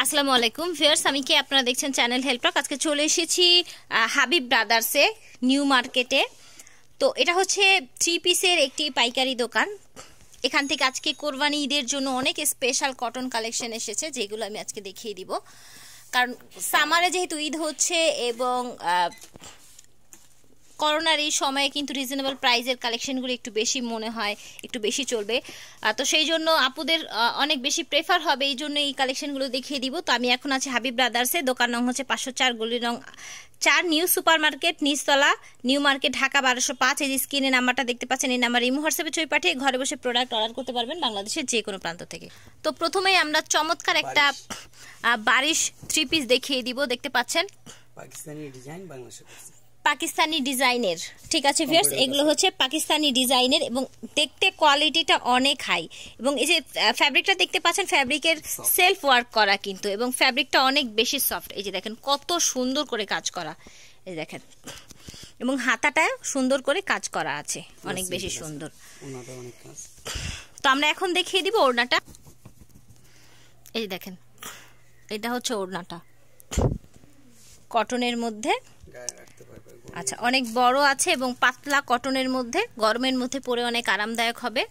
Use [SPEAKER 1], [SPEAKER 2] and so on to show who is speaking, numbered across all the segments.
[SPEAKER 1] আসসালামু আলাইকুম ফিয়ার্স আমি কি আপনারা দেখছেন চ্যানেল হেল্পার আজকে চলে এসেছি হাবিব ব্রাদার্সে নিউ মার্কেটে তো এটা হচ্ছে থ্রি পিসের একটি পাইকারি দোকান এখান থেকে আজকে কোরবানি ঈদের জন্য অনেক স্পেশাল কটন কালেকশন এসেছে যেগুলো আমি আজকে দেখিয়ে দিব কারণ সামারে যেহেতু ঈদ হচ্ছে এবং করোনার এই সময়ে কিন্তু রিজনেবল প্রাইজের কালেকশনগুলো একটু বেশি মনে হয় একটু বেশি চলবে তো সেই জন্য আপুদের অনেক বেশি প্রেফার হবে এই জন্য এই কালেকশনগুলো দেখিয়ে দিব তো আমি এখন আছি হাবিব ব্রাদার্সে দোকান নং হচ্ছে পাঁচশো চার গলি রং চার নিউ সুপার মার্কেট নিচতলা নিউ মার্কেট ঢাকা বারোশো পাঁচ এই স্ক্রিনে নাম্বারটা দেখতে পাচ্ছেন এই নাম্বার এই হোয়াটসঅ্যাপে ছবি পাঠিয়ে ঘরে বসে প্রোডাক্ট অর্ডার করতে পারবেন বাংলাদেশের যে কোনো প্রান্ত থেকে তো প্রথমেই আমরা চমৎকার একটা বারিশ থ্রি পিস দেখিয়ে দিব দেখতে পাচ্ছেন পাকিস্তানি ডিজাইন পাকিস্তানি ডিজাইনের ঠিক আছে ফিয়ার্স এগুলো হচ্ছে পাকিস্তানি ডিজাইনের এবং দেখতে কোয়ালিটিটা অনেক হাই এবং এই যে ফ্যাব্রিকটা দেখতে পাচ্ছেন ফ্যাব্রিকের সেলফ ওয়ার্ক করা কিন্তু এবং ফ্যাব্রিকটা অনেক বেশি সফট এই যে দেখেন কত সুন্দর করে কাজ করা এই দেখেন এবং হাতাটা সুন্দর করে কাজ করা আছে অনেক বেশি সুন্দর তো আমরা এখন দেখিয়ে দিব ওড়নাটা এই দেখেন এটা হচ্ছে ওড়নাটা কটনের মধ্যে আচ্ছা অনেক বড় আছে এবং পাতলা কটনের মধ্যে গরমের মধ্যে পরে অনেক আরামদায়ক হবে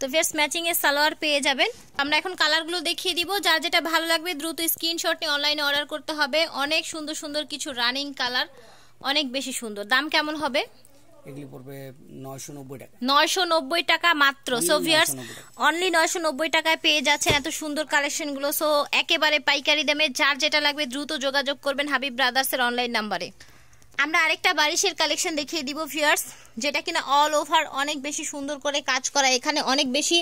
[SPEAKER 1] তো ফেস ম্যাচিং এর সালোয়ার পেয়ে যাবেন আমরা এখন কালারগুলো দেখিয়ে দিব যার যেটা ভালো লাগবে দ্রুত স্ক্রিনশট নিয়ে অনলাইনে অর্ডার করতে হবে অনেক সুন্দর সুন্দর কিছু রানিং কালার অনেক বেশি সুন্দর দাম কেমন হবে এগুলি পড়বে নয়শো নব্বই টাকা নয়শো নব্বই টাকা মাত্র সো ভিয়ার্স অনলি নয়শো নব্বই টাকায় পেয়ে যাচ্ছেন এত সুন্দর কালেকশনগুলো সো একেবারে পাইকারি দামে যার যেটা লাগবে দ্রুত যোগাযোগ করবেন হাবিব ব্রাদার্সের অনলাইন নাম্বারে আমরা আরেকটা বারিশের কালেকশন দেখিয়ে দিব ভিয়ার্স যেটা কিনা অল ওভার অনেক বেশি সুন্দর করে কাজ করা এখানে অনেক বেশি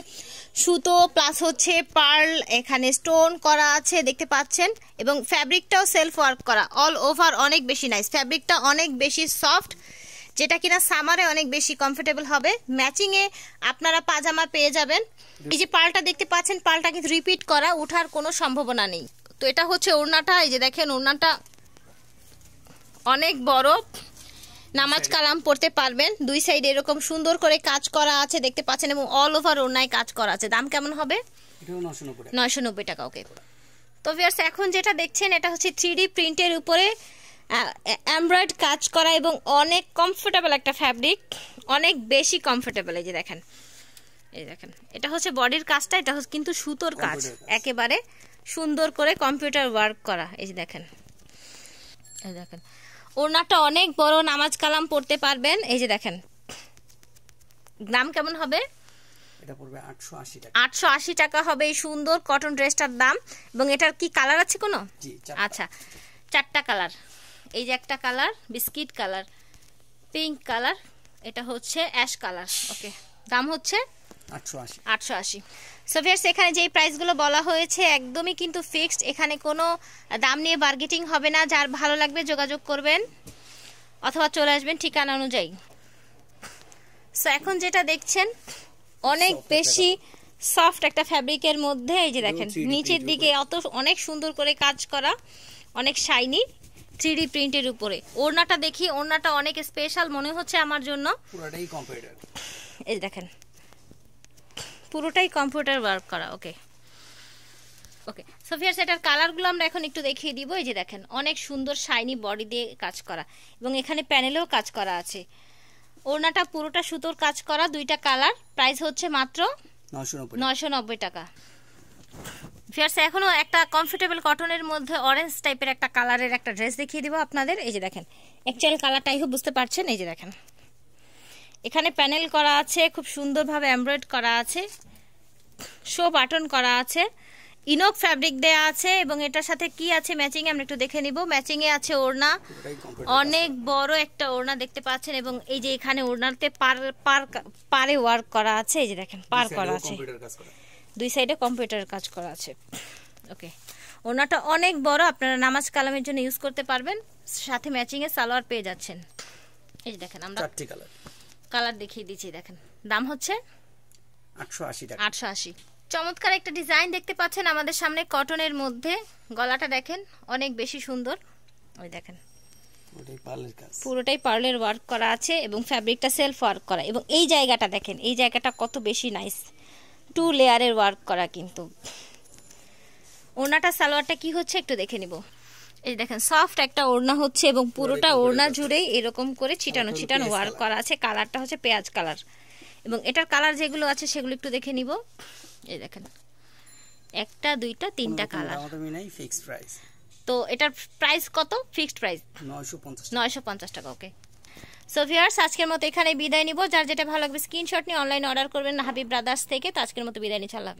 [SPEAKER 1] সুতো প্লাস হচ্ছে পার্ল এখানে স্টোন করা আছে দেখতে পাচ্ছেন এবং ফ্যাব্রিকটাও সেলফ ওয়ার্ক করা অল ওভার অনেক বেশি নাইস ফ্যাব্রিকটা অনেক বেশি সফট যেটা কিনা সামারে অনেক বেশি কমফোর্টেবল হবে ম্যাচিংয়ে আপনারা পাজামা পেয়ে যাবেন এই যে পাল্টা দেখতে পাচ্ছেন পাল্টা কিন্তু রিপিট করা ওঠার কোনো সম্ভাবনা নেই তো এটা হচ্ছে ওড়নাটা এই যে দেখেন ওড়নাটা অনেক বড় নামাজ কালাম পড়তে পারবেন দুই সাইড এরকম সুন্দর করে কাজ করা আছে দেখতে পাচ্ছেন এবং অল ওভার ওড়নায় কাজ করা আছে দাম কেমন হবে নয়শো নব্বই টাকা ওকে তো ভিয়ার্স এখন যেটা দেখছেন এটা হচ্ছে থ্রি প্রিন্টের উপরে অ্যামব্রয়েড কাজ করা এবং অনেক কমফোর্টেবল একটা ফ্যাব্রিক অনেক বেশি কমফোর্টেবল এই যে দেখেন এই দেখেন এটা হচ্ছে বডির কাজটা এটা হচ্ছে কিন্তু সুতোর কাজ একেবারে সুন্দর করে কম্পিউটার ওয়ার্ক করা এই যে দেখেন এই দেখেন ওড়নাটা অনেক বড় নামাজ কালাম পড়তে পারবেন এই যে দেখেন দাম কেমন হবে এটা পড়বে 880 টাকা 880 টাকা হবে এই সুন্দর কটন ড্রেসটার দাম এবং এটার কি কালার আছে কোনো জি আচ্ছা চারটা কালার এই যে একটা colour biscuit colour pink colour এটা হচ্ছে অ্যাশ কালার ওকে দাম হচ্ছে আটশো আশি সো ভিয়ার্স এখানে যেই প্রাইসগুলো বলা হয়েছে একদমই কিন্তু ফিক্সড এখানে কোনো দাম নিয়ে বার্গেটিং হবে না যার ভালো লাগবে যোগাযোগ করবেন অথবা চলে আসবেন ঠিকানা অনুযায়ী সো এখন যেটা দেখছেন অনেক বেশি সফট একটা ফ্যাব্রিকের মধ্যে এই যে দেখেন নিচের দিকে অত অনেক সুন্দর করে কাজ করা অনেক শাইনি থ্রিডি প্রিন্টের উপরে ওড়নাটা দেখি ওড়নাটা অনেক স্পেশাল মনে হচ্ছে আমার জন্য পুরোটাই কম্পিউটার এই দেখেন পুরোটাই কম্পিউটার ওয়ার্ক করা ওকে ওকে সোফিয়ার সেটার কালারগুলো আমরা এখন একটু দেখিয়ে দিব এই যে দেখেন অনেক সুন্দর শাইনি বডি দিয়ে কাজ করা এবং এখানে প্যানেলেও কাজ করা আছে ওড়নাটা পুরোটা সুতোর কাজ করা দুইটা কালার প্রাইস হচ্ছে মাত্র নয়শো নব্বই টাকা ফিয়ার্স এখনও একটা কমফোর্টেবল কটনের মধ্যে অরেঞ্জ টাইপের একটা কালারের একটা ড্রেস দেখিয়ে দেবো আপনাদের এই যে দেখেন অ্যাকচুয়াল কালারটাই হোক বুঝতে পারছেন এই যে দেখেন এখানে প্যানেল করা আছে খুব সুন্দরভাবে এমব্রয়েড করা আছে শো বাটন করা আছে ইনক ফ্যাব্রিক দেয়া আছে এবং এটার সাথে কি আছে ম্যাচিং আমরা একটু দেখে নিব ম্যাচিং এ আছে ওড়না অনেক বড় একটা ওড়না দেখতে পাচ্ছেন এবং এই যে এখানে ওড়নাতে পার পার পারে ওয়ার্ক করা আছে এই যে দেখেন পার করা আছে দুই সাইডে কম্পিউটারের কাজ করা আছে ওকে ওড়নাটা অনেক বড় আপনারা নামাজ কালামের জন্য ইউজ করতে পারবেন সাথে ম্যাচিং এ সালোয়ার পেয়ে যাচ্ছেন এই যে দেখেন আমরা চারটি কালার কালার দেখিয়ে দিচ্ছি দেখেন দাম হচ্ছে 880 টাকা 880 চমৎকার একটা ডিজাইন দেখতে পাচ্ছেন আমাদের সামনে কটনের মধ্যে গলাটা দেখেন অনেক বেশি সুন্দর ওই দেখেন পুরোটাই পার্লের ওয়ার্ক করা আছে এবং ফ্যাব্রিকটা সেলফ ওয়ার্ক করা এবং এই জায়গাটা দেখেন এই জায়গাটা কত বেশি নাইস টু লেয়ারের ওয়ার্ক করা কিন্তু ওড়নাটা সালোয়ারটা কি হচ্ছে একটু দেখে নিব এই দেখেন সফট একটা ওড়না হচ্ছে এবং পুরোটা ওড়না জুড়েই এরকম করে ছিটানো ছিটানো ওয়ার্ক করা আছে কালারটা হচ্ছে পেঁয়াজ কালার এবং এটার কালার যেগুলো আছে সেগুলো একটু দেখে নিবো এই দেখেন একটা দুইটা তিনটা কালার প্রাইস তো এটার প্রাইস কত ফিক্সড প্রাইস 950 950 টাকা ওকে সো ভিউয়ার্স আজকের মতো এখানে বিদায় নিব যার যেটা ভালো লাগবে স্ক্রিনশট নিয়ে অনলাইন অর্ডার করবেন হাবিব ব্রাদার্স থেকে তো আজকের মতো বিদায় নিচ্ছি আল্লাহ